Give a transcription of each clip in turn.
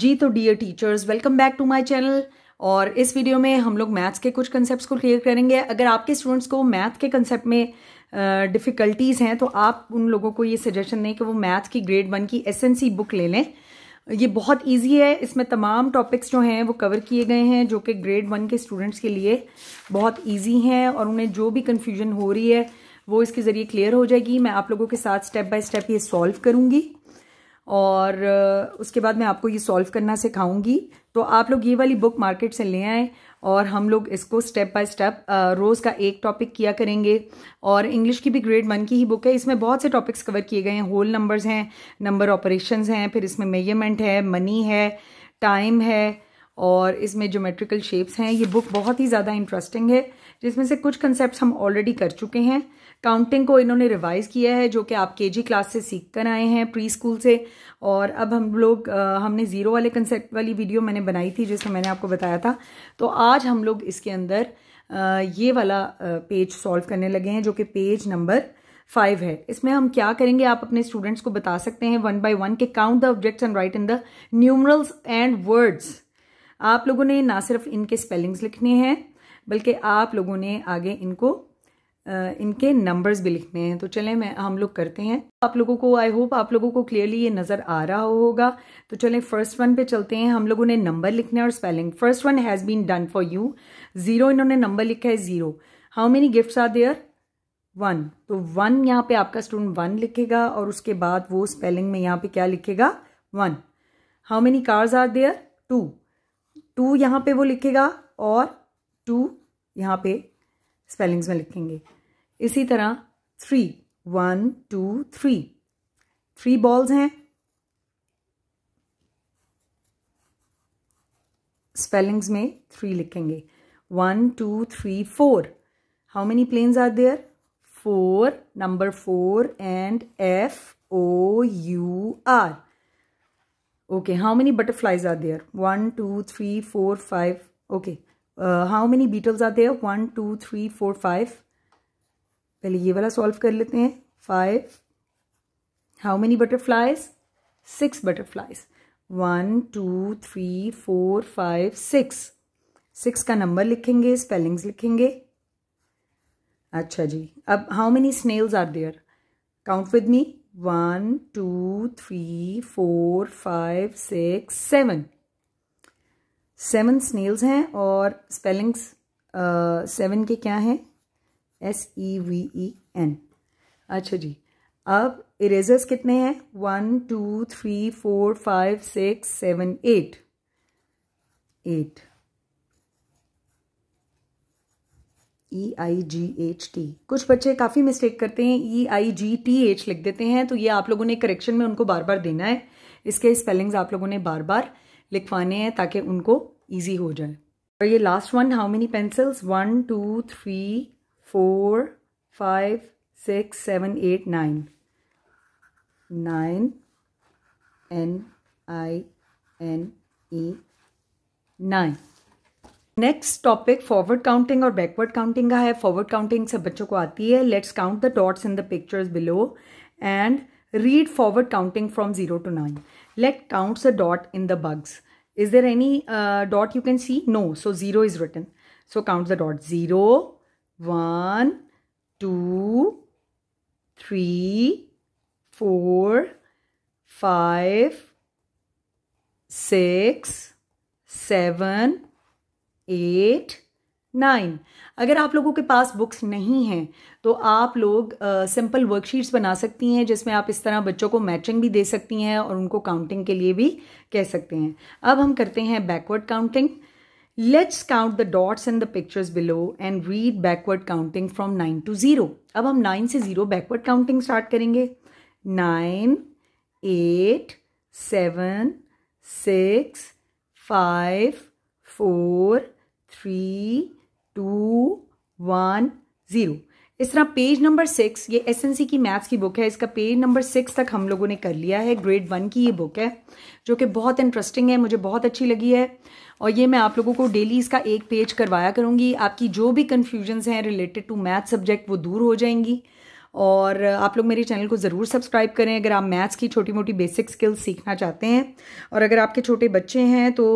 जी तो dear teachers welcome back to my channel और इस वीडियो में हम लोग मैथ्स के कुछ कंसेप्ट्स को क्लियर करेंगे अगर आपके स्टूडेंट्स को मैथ के कंसेप्ट में डिफ़िकल्टीज़ हैं तो आप उन लोगों को ये सजेशन दें कि वो मैथ की ग्रेड वन की सी बुक ले लें ये बहुत ईजी है इसमें तमाम टॉपिक्स जो हैं वो कवर किए गए हैं जो कि ग्रेड वन के स्टूडेंट्स के लिए बहुत ईजी हैं और उन्हें जो भी कन्फ्यूजन हो रही है वो इसके ज़रिए क्लियर हो जाएगी मैं आप लोगों के साथ स्टेप बाय स्टेप ये सॉल्व करूँगी और उसके बाद मैं आपको ये सॉल्व करना सिखाऊंगी तो आप लोग ये वाली बुक मार्केट से ले आएँ और हम लोग इसको स्टेप बाय स्टेप रोज़ का एक टॉपिक किया करेंगे और इंग्लिश की भी ग्रेड वन की ही बुक है इसमें बहुत से टॉपिक्स कवर किए गए हैं होल नंबर्स हैं नंबर ऑपरेशंस हैं फिर इसमें मेजरमेंट है मनी है टाइम है और इसमें जोमेट्रिकल शेप्स हैं ये बुक बहुत ही ज़्यादा इंटरेस्टिंग है जिसमें से कुछ कंसेप्ट हम ऑलरेडी कर चुके हैं काउंटिंग को इन्होंने रिवाइज़ किया है जो कि आप के जी क्लास से सीख कर आए हैं प्री स्कूल से और अब हम लोग हमने ज़ीरो वाले कंसेप्ट वाली वीडियो मैंने बनाई थी जिसमें मैंने आपको बताया था तो आज हम लोग इसके अंदर ये वाला पेज सॉल्व करने लगे हैं जो कि पेज नंबर फाइव है इसमें हम क्या करेंगे आप अपने स्टूडेंट्स को बता सकते हैं वन बाई वन के count the objects and write in the numerals and words आप लोगों ने ना सिर्फ इनके स्पेलिंग्स लिखने हैं बल्कि आप लोगों ने आगे इनको इनके नंबर्स भी लिखने हैं तो चलें मैं हम लोग करते हैं आप लोगों को आई होप आप लोगों को क्लियरली ये नज़र आ रहा होगा तो चलें फर्स्ट वन पे चलते हैं हम लोगों ने नंबर लिखने और spelling first one has been done for you zero इन्होंने नंबर लिखा है zero how many gifts are there one तो वन यहाँ पे आपका स्टूडेंट वन लिखेगा और उसके बाद वो स्पेलिंग में यहाँ पे क्या लिखेगा one how many cars are there two two यहाँ पे वो लिखेगा और टू यहाँ पे स्पेलिंग्स में लिखेंगे इसी तरह three one two three three balls हैं स्पेलिंग्स में थ्री लिखेंगे one two three four how many planes are there four number four and F O U R okay how many butterflies are there one two three four five okay how many beetles are there one two three four five पहले ये वाला solve कर लेते हैं five how many butterflies six butterflies one two three four five six six का number लिखेंगे spellings लिखेंगे अच्छा जी अब how many snails are there count with me one two three four five six seven seven snails हैं और spellings seven uh, के क्या हैं S E V E N अच्छा जी अब इरेजर्स कितने हैं one two three four five six seven eight eight E I G H T कुछ बच्चे काफ़ी मिस्टेक करते हैं ई आई जी टी एच लिख देते हैं तो ये आप लोगों ने करेक्शन में उनको बार बार देना है इसके स्पेलिंग्स आप लोगों ने बार बार लिखवाने हैं ताकि उनको ईजी हो जाए और ये last one how many pencils one two three 4, 5, 6, 7, 8, 9. 9, N, I, N, E, 9. Next topic forward counting और बैकवर्ड काउंटिंग का है फॉरवर्ड काउंटिंग से बच्चों को आती है let's count the dots in the pictures below and read forward counting from 0 to 9 let count the dot in the bugs is there any uh, dot you can see no so 0 is written so count the dot 0 one two three four five six seven eight nine अगर आप लोगों के पास books नहीं हैं तो आप लोग simple uh, worksheets बना सकती हैं जिसमें आप इस तरह बच्चों को मैचिंग भी दे सकती हैं और उनको काउंटिंग के लिए भी कह सकते हैं अब हम करते हैं backward counting let's count the dots and the pictures below and read backward counting from nine to zero अब हम नाइन से ज़ीरो बैकवर्ड काउंटिंग स्टार्ट करेंगे nine eight seven six five four three two one zero इस तरह page number six ये S N C की मैथ्स की बुक है इसका पेज नंबर सिक्स तक हम लोगों ने कर लिया है ग्रेड वन की ये बुक है जो कि बहुत इंटरेस्टिंग है मुझे बहुत अच्छी लगी है और ये मैं आप लोगों को डेली इसका एक पेज करवाया करूँगी आपकी जो भी कन्फ्यूजन्स हैं रिलेटेड टू मैथ सब्जेक्ट वो दूर हो जाएंगी और आप लोग मेरे चैनल को ज़रूर सब्सक्राइब करें अगर आप मैथ्स की छोटी मोटी बेसिक स्किल्स सीखना चाहते हैं और अगर आपके छोटे बच्चे हैं तो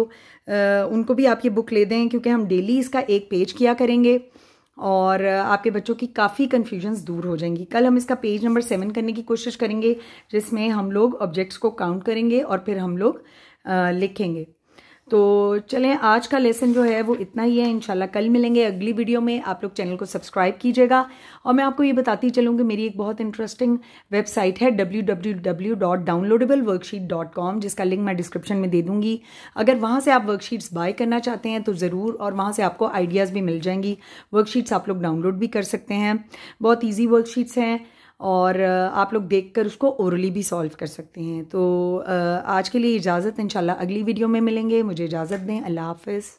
उनको भी आप ये बुक ले दें क्योंकि हम डेली इसका एक पेज किया करेंगे और आपके बच्चों की काफ़ी कन्फ्यूजन्स दूर हो जाएंगी कल हम इसका पेज नंबर सेवन करने की कोशिश करेंगे जिसमें हम लोग ऑब्जेक्ट्स को काउंट करेंगे और फिर हम लोग लिखेंगे तो चलें आज का लेसन जो है वो इतना ही है इनशाला कल मिलेंगे अगली वीडियो में आप लोग चैनल को सब्सक्राइब कीजिएगा और मैं आपको ये बताती चलूँ कि मेरी एक बहुत इंटरेस्टिंग वेबसाइट है www.downloadablewworksheet.com जिसका लिंक मैं डिस्क्रिप्शन में दे दूँगी अगर वहाँ से आप वर्कशीट्स बाय करना चाहते हैं तो ज़रूर और वहाँ से आपको आइडियाज़ भी मिल जाएंगी वर्कशीट्स आप लोग डाउनलोड भी कर सकते हैं बहुत ईजी वर्कशीट्स हैं और आप लोग देख कर उसको ओरली भी सॉल्व कर सकते हैं तो आज के लिए इजाज़त इंशाल्लाह अगली वीडियो में मिलेंगे मुझे इजाज़त दें अल्लाह हाफिज़